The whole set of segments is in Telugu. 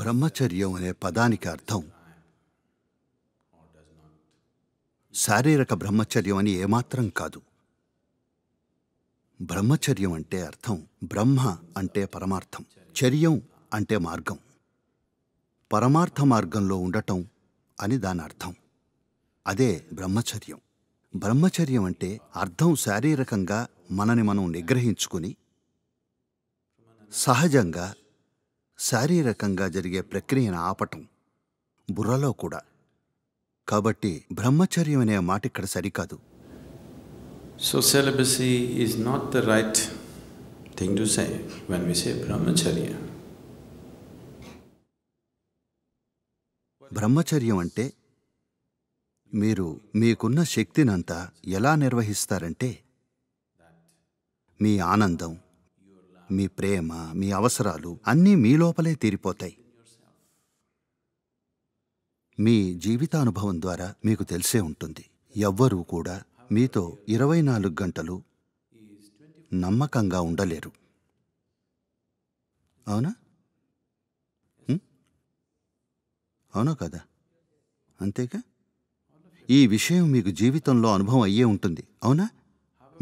బ్రహ్మచర్యం అనే పదానికి అర్థం శారీరక బ్రహ్మచర్యం అని ఏమాత్రం కాదు బ్రహ్మచర్యం అంటే అర్థం బ్రహ్మ అంటే పరమార్థం చర్యం అంటే మార్గం పరమార్థ మార్గంలో ఉండటం అని దాని అర్థం అదే బ్రహ్మచర్యం బ్రహ్మచర్యం అంటే అర్థం శారీరకంగా మనని మనం నిగ్రహించుకుని సహజంగా శారీరకంగా జరిగే ప్రక్రియను ఆపటం బుర్రలో కూడా కాబట్టి బ్రహ్మచర్యం అనే మాట ఇక్కడ సరికాదు so celibacy is not the right thing to say when we say brahmacharya brahmacharyam అంటే మీరు మీకున్న శక్తినంతా ఎలా నిర్వహిస్తారంటే మీ ఆనందం మీ ప్రేమ మీ అవసరాలు అన్నీ మీ లోపలే తీరిపోతాయి మీ జీవితానుభవం ద్వారా మీకు తెలిసే ఉంటుంది ఎవ్వరూ కూడా మీతో ఇరవై నాలుగు గంటలు నమ్మకంగా ఉండలేరు అవునా అవునా కదా అంతేగా ఈ విషయం మీకు జీవితంలో అనుభవం అయ్యే ఉంటుంది అవునా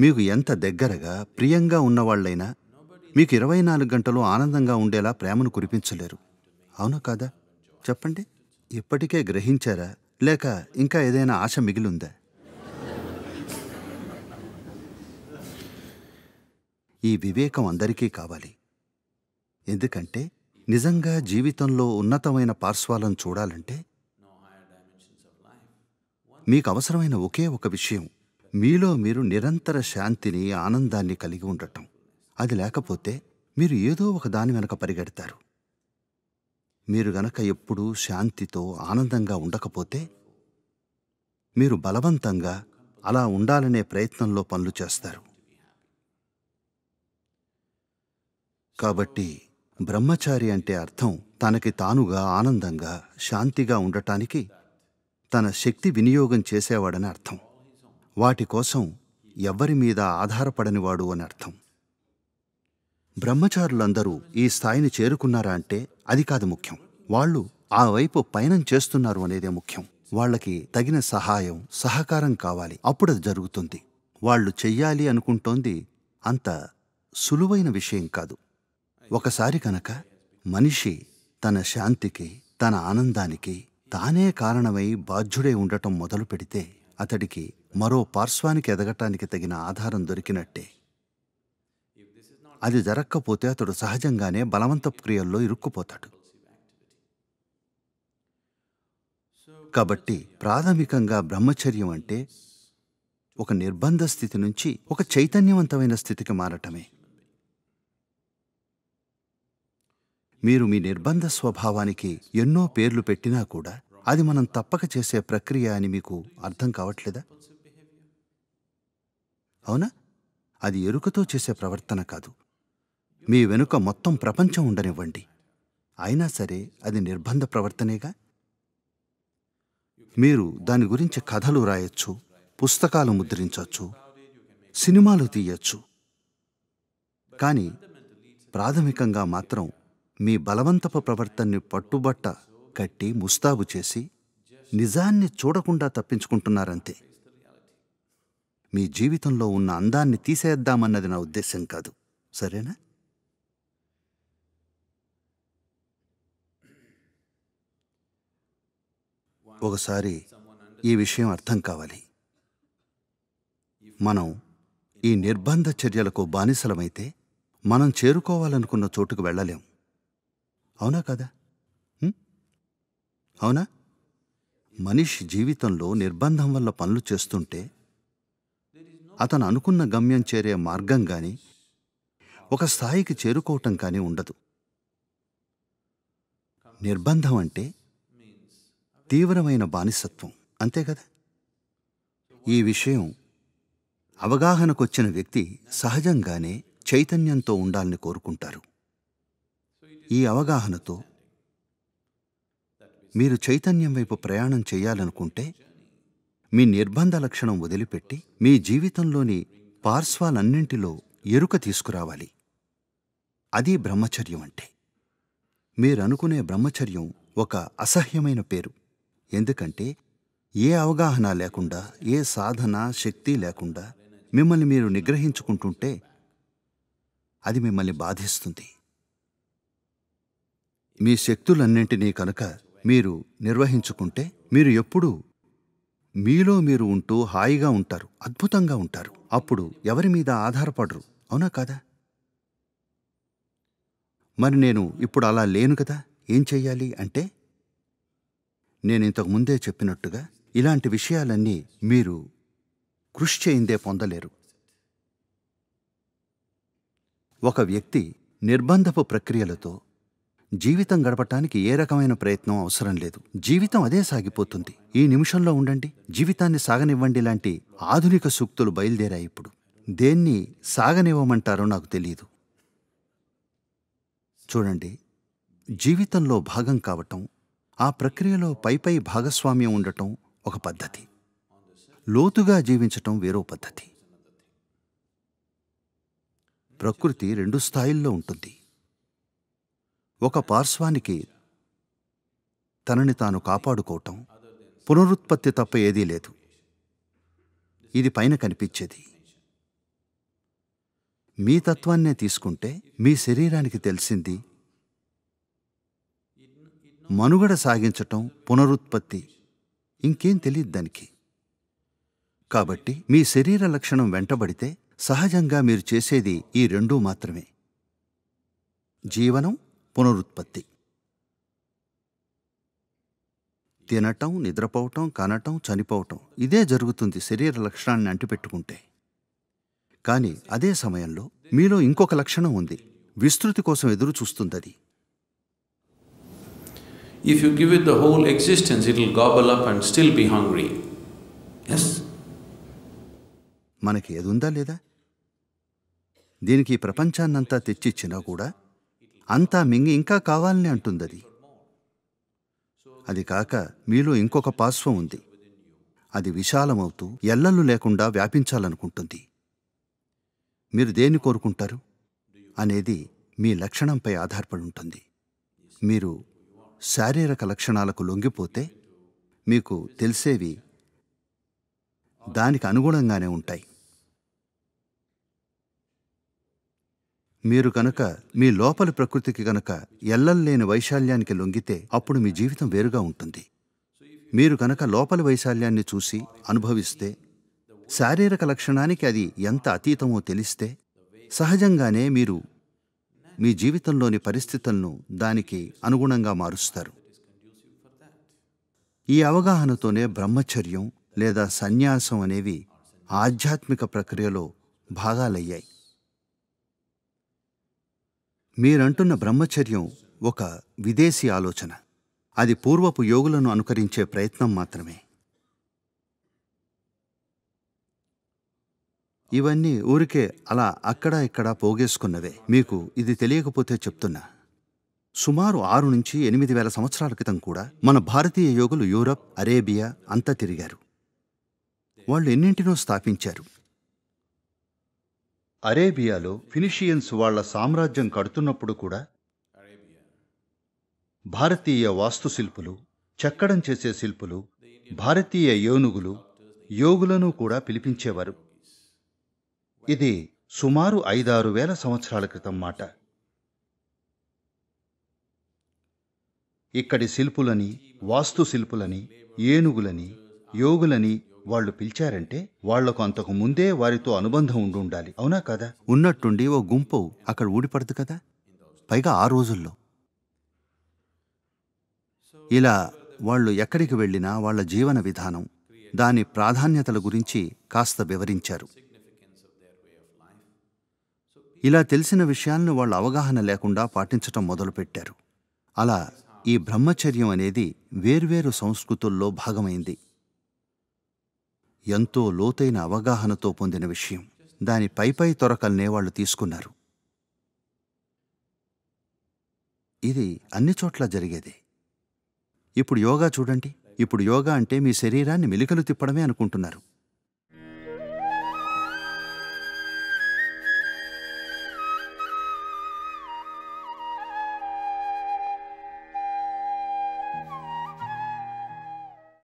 మీకు ఎంత దగ్గరగా ప్రియంగా ఉన్నవాళ్ళైనా మీకు ఇరవై నాలుగు గంటలు ఆనందంగా ఉండేలా ప్రేమను కురిపించలేరు అవునా కాదా చెప్పండి ఇప్పటికే గ్రహించారా లేక ఇంకా ఏదైనా ఆశ మిగిలిందా ఈ వివేకం అందరికీ కావాలి ఎందుకంటే నిజంగా జీవితంలో ఉన్నతమైన పార్శ్వాలను చూడాలంటే మీకు అవసరమైన ఒకే ఒక విషయం మీలో మీరు నిరంతర శాంతిని ఆనందాన్ని కలిగి ఉండటం అది లేకపోతే మీరు ఏదో ఒక దాని వెనక పరిగెడతారు మీరు గనక ఎప్పుడూ శాంతితో ఆనందంగా ఉండకపోతే మీరు బలవంతంగా అలా ఉండాలనే ప్రయత్నంలో పనులు చేస్తారు కాబట్టి బ్రహ్మచారి అంటే అర్థం తనకి తానుగా ఆనందంగా శాంతిగా ఉండటానికి తన శక్తి వినియోగం చేసేవాడని అర్థం వాటి కోసం ఎవ్వరి మీద ఆధారపడనివాడు అని అర్థం బ్రహ్మచారులందరూ ఈ స్థాయిని చేరుకున్నారా అంటే అది కాదు ముఖ్యం వాళ్ళు ఆ వైపు పయనం చేస్తున్నారు అనేదే ముఖ్యం వాళ్ళకి తగిన సహాయం సహకారం కావాలి అప్పుడు అది జరుగుతుంది వాళ్ళు చెయ్యాలి అనుకుంటోంది అంత సులువైన విషయం కాదు ఒకసారి కనుక మనిషి తన శాంతికి తన ఆనందానికి తానే కారణమై బాధ్యుడై ఉండటం మొదలు పెడితే అతడికి మరో పార్శ్వానికి ఎదగటానికి తగిన ఆధారం దొరికినట్టే అది జరగకపోతే అతడు సహజంగానే బలవంత క్రియల్లో ఇరుక్కుపోతాడు కాబట్టి ప్రాథమికంగా బ్రహ్మచర్యం అంటే ఒక నిర్బంధ స్థితి నుంచి ఒక చైతన్యవంతమైన స్థితికి మారటమే మీరు మీ నిర్బంధ స్వభావానికి ఎన్నో పేర్లు పెట్టినా కూడా అది మనం తప్పక చేసే ప్రక్రియ అని మీకు అర్థం కావట్లేదా అవునా అది ఎరుకతో చేసే ప్రవర్తన కాదు మీ వెనుక మొత్తం ప్రపంచం ఉండనివ్వండి అయినా సరే అది నిర్బంధ ప్రవర్తనేగా మీరు దాని గురించి కథలు రాయొచ్చు పుస్తకాలు ముద్రించవచ్చు సినిమాలు తీయచ్చు కానీ ప్రాథమికంగా మాత్రం మీ బలవంతపు ప్రవర్తన్ని పట్టుబట్ట కట్టి ముస్తాబు చేసి నిజాన్ని చూడకుండా తప్పించుకుంటున్నారంతే మీ జీవితంలో ఉన్న అందాన్ని తీసేద్దామన్నది నా ఉద్దేశం కాదు సరేనా ఒకసారి ఈ విషయం అర్థం కావాలి మనం ఈ నిర్బంధ చర్యలకు బానిసలమైతే మనం చేరుకోవాలనుకున్న చోటుకు వెళ్ళలేం అవునా కదా అవునా మనిషి జీవితంలో నిర్బంధం వల్ల పనులు చేస్తుంటే అతను అనుకున్న గమ్యం చేరే మార్గం కానీ ఒక స్థాయికి చేరుకోవటం కానీ ఉండదు నిర్బంధం అంటే తీవ్రమైన బానిసత్వం అంతే కదా ఈ విషయం అవగాహనకొచ్చిన వ్యక్తి సహజంగానే చైతన్యంతో ఉండాలని కోరుకుంటారు ఈ అవగాహనతో మీరు చైతన్యం వైపు ప్రయాణం చేయాలనుకుంటే మీ నిర్బంధ లక్షణం వదిలిపెట్టి మీ జీవితంలోని పార్శ్వాలన్నింటిలో ఎరుక తీసుకురావాలి అది బ్రహ్మచర్యం అంటే మీరనుకునే బ్రహ్మచర్యం ఒక అసహ్యమైన పేరు ఎందుకంటే ఏ అవగాహన లేకుండా ఏ సాధన శక్తి లేకుండా మిమ్మల్ని మీరు నిగ్రహించుకుంటుంటే అది మిమ్మల్ని బాధిస్తుంది మీ శక్తులన్నింటినీ కనుక మీరు నిర్వహించుకుంటే మీరు ఎప్పుడూ మీలో మీరు ఉంటూ హాయిగా ఉంటారు అద్భుతంగా ఉంటారు అప్పుడు ఎవరి మీద ఆధారపడరు అవునా కాదా మరి నేను ఇప్పుడు అలా లేను కదా ఏం చెయ్యాలి అంటే నేను ఇంతకు ముందే చెప్పినట్టుగా ఇలాంటి విషయాలన్నీ మీరు కృషి చేయిందే పొందలేరు ఒక వ్యక్తి నిర్బంధపు ప్రక్రియలతో జీవితం గడపటానికి ఏ రకమైన ప్రయత్నం అవసరం లేదు జీవితం అదే సాగిపోతుంది ఈ నిమిషంలో ఉండండి జీవితాన్ని సాగనివ్వండి లాంటి ఆధునిక సూక్తులు బయలుదేరాయి ఇప్పుడు దేన్ని సాగనివ్వమంటారో నాకు తెలియదు చూడండి జీవితంలో భాగం కావటం ఆ ప్రక్రియలో పైపై భాగస్వామ్యం ఉండటం ఒక పద్ధతి లోతుగా జీవించటం వేరో పద్ధతి ప్రకృతి రెండు స్థాయిల్లో ఉంటుంది ఒక పార్శ్వానికి తనని తాను కాపాడుకోవటం పునరుత్పత్తి తప్ప ఏదీ లేదు ఇది పైన కనిపించేది మీ తత్వాన్నే తీసుకుంటే మీ శరీరానికి తెలిసింది మనుగడ సాగించటం పునరుత్పత్తి ఇంకేం తెలియదు దానికి కాబట్టి మీ శరీర లక్షణం వెంటబడితే సహజంగా మీరు చేసేది ఈ రెండూ మాత్రమే జీవనం పునరుత్పత్తి తినటం నిద్రపోవటం కనటం చనిపోవటం ఇదే జరుగుతుంది శరీర లక్షణాన్ని అంటిపెట్టుకుంటే కానీ అదే సమయంలో మీలో ఇంకొక లక్షణం ఉంది విస్తృతి కోసం ఎదురు చూస్తుందది If you give it the whole existence, it'll gobble up and still be hungry. Yes? మనకి ఏదుందా లేదా దీనికి ప్రపంచాన్నంతా తెచ్చిచ్చినా కూడా అంతా మింగి ఇంకా కావాలని అంటుందది అది కాక మీలో ఇంకొక పార్శ్వం ఉంది అది విశాలమవుతూ ఎల్లలు లేకుండా వ్యాపించాలనుకుంటుంది మీరు దేన్ని కోరుకుంటారు అనేది మీ లక్షణంపై ఆధారపడి ఉంటుంది మీరు శారీరక లక్షణాలకు లొంగిపోతే మీకు తెలిసేవి దానికి అనుగుణంగానే ఉంటాయి మీరు కనుక మీ లోపలి ప్రకృతికి గనక లేని వైశాల్యానికి లొంగితే అప్పుడు మీ జీవితం వేరుగా ఉంటుంది మీరు కనుక లోపలి వైశాల్యాన్ని చూసి అనుభవిస్తే శారీరక లక్షణానికి అది ఎంత అతీతమో తెలిస్తే సహజంగానే మీరు మీ జీవితంలోని పరిస్థితులను దానికి అనుగుణంగా మారుస్తారు ఈ అవగాహనతోనే బ్రహ్మచర్యం లేదా సన్యాసం అనేవి ఆధ్యాత్మిక ప్రక్రియలో భాగాలయ్యాయి మీరంటున్న బ్రహ్మచర్యం ఒక విదేశీ ఆలోచన అది పూర్వపు యోగులను అనుకరించే ప్రయత్నం మాత్రమే ఇవన్నీ ఊరికే అలా అక్కడ ఇక్కడ పోగేసుకున్నవే మీకు ఇది తెలియకపోతే చెప్తున్నా సుమారు ఆరు నుంచి ఎనిమిది వేల సంవత్సరాల క్రితం కూడా మన భారతీయ యోగులు యూరప్ అరేబియా అంతా తిరిగారు వాళ్ళు ఎన్నింటినో స్థాపించారు అరేబియాలో ఫినిషియన్స్ వాళ్ల సామ్రాజ్యం కడుతున్నప్పుడు కూడా భారతీయ వాస్తుశిల్పులు చెక్కడం చేసే శిల్పులు భారతీయ యోనుగులు యోగులను కూడా పిలిపించేవారు ఇది సుమారు ఐదారు వేల సంవత్సరాల క్రితం మాట ఇక్కడి శిల్పులని వాస్తు శిల్పులని ఏనుగులని యోగులని వాళ్ళు పిలిచారంటే వాళ్లకు అంతకు ముందే వారితో అనుబంధం ఉండి ఉండాలి అవునా కదా ఉన్నట్టుండి ఓ గుంపు అక్కడ ఊడిపడదు కదా పైగా ఆ రోజుల్లో ఇలా వాళ్ళు ఎక్కడికి వెళ్ళినా వాళ్ళ జీవన విధానం దాని ప్రాధాన్యతల గురించి కాస్త వివరించారు ఇలా తెలిసిన విషయాలను వాళ్ళ అవగాహన లేకుండా పాటించటం మొదలుపెట్టారు అలా ఈ బ్రహ్మచర్యం అనేది వేర్వేరు సంస్కృతుల్లో భాగమైంది ఎంతో లోతైన అవగాహనతో పొందిన విషయం దాని పైపై తొరకల్నే వాళ్ళు తీసుకున్నారు ఇది అన్ని చోట్ల జరిగేది ఇప్పుడు యోగా చూడండి ఇప్పుడు యోగా అంటే మీ శరీరాన్ని మెలికలు తిప్పడమే అనుకుంటున్నారు